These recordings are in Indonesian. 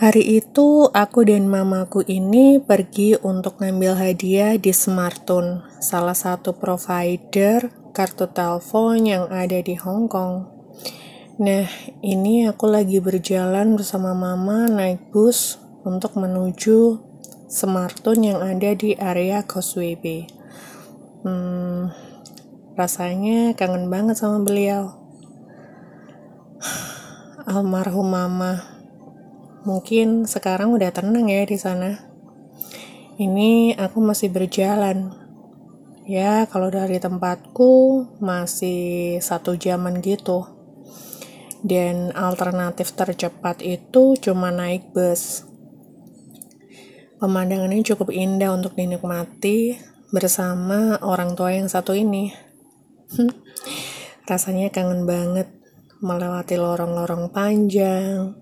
Hari itu aku dan mamaku ini pergi untuk ngambil hadiah di Smartun, salah satu provider kartu telepon yang ada di Hong Kong. Nah, ini aku lagi berjalan bersama mama naik bus untuk menuju Smartun yang ada di area Causeway Bay. Hmm, rasanya kangen banget sama beliau. Almarhum mama Mungkin sekarang udah tenang ya di sana. Ini aku masih berjalan. Ya, kalau dari tempatku masih satu jaman gitu. Dan alternatif tercepat itu cuma naik bus. Pemandangannya cukup indah untuk dinikmati bersama orang tua yang satu ini. Rasanya kangen banget melewati lorong-lorong panjang,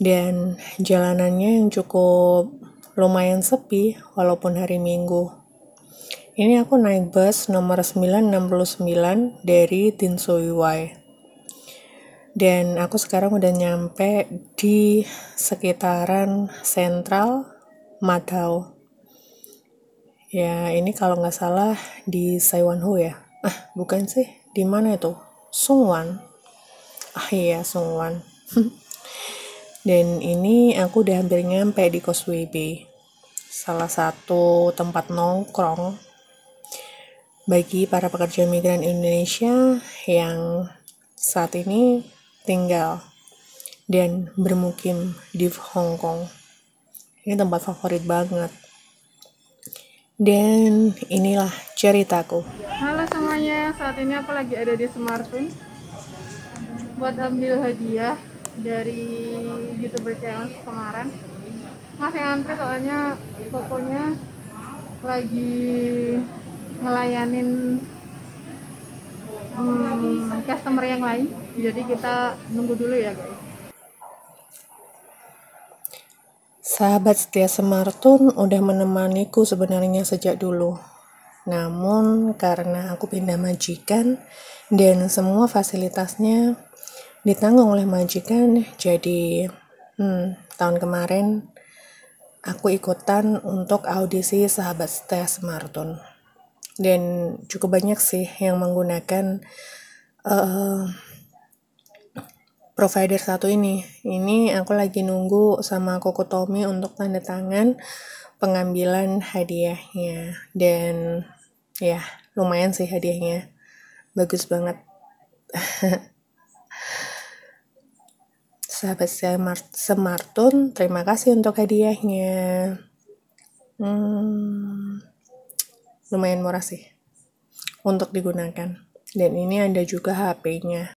dan jalanannya yang cukup lumayan sepi walaupun hari Minggu. Ini aku naik bus nomor 969 dari Tinsuiwai. Dan aku sekarang udah nyampe di sekitaran sentral Matau. Ya, ini kalau nggak salah di Saiwanhu ya. Ah, bukan sih. Di mana itu? Sungwan. Ah iya, Sungwan. Dan ini aku udah hampir nyampe di Causeway Bay, salah satu tempat nongkrong bagi para pekerja migran Indonesia yang saat ini tinggal dan bermukim di Hong Kong. Ini tempat favorit banget. Dan inilah ceritaku. Halo semuanya, saat ini aku lagi ada di smartphone buat ambil hadiah dari youtuber challenge kemarin masih antri soalnya pokoknya lagi ngelayanin hmm, customer yang lain jadi kita nunggu dulu ya guys Sahabat setia Semartun udah menemaniku sebenarnya sejak dulu. Namun karena aku pindah majikan dan semua fasilitasnya ditanggung oleh majikan jadi hmm, tahun kemarin aku ikutan untuk audisi sahabat setia marathon dan cukup banyak sih yang menggunakan uh, provider satu ini ini aku lagi nunggu sama Koko Tommy untuk tanda tangan pengambilan hadiahnya dan ya lumayan sih hadiahnya bagus banget sahabat Semartun, terima kasih untuk hadiahnya. Hmm, lumayan murah sih untuk digunakan. Dan ini ada juga HP-nya.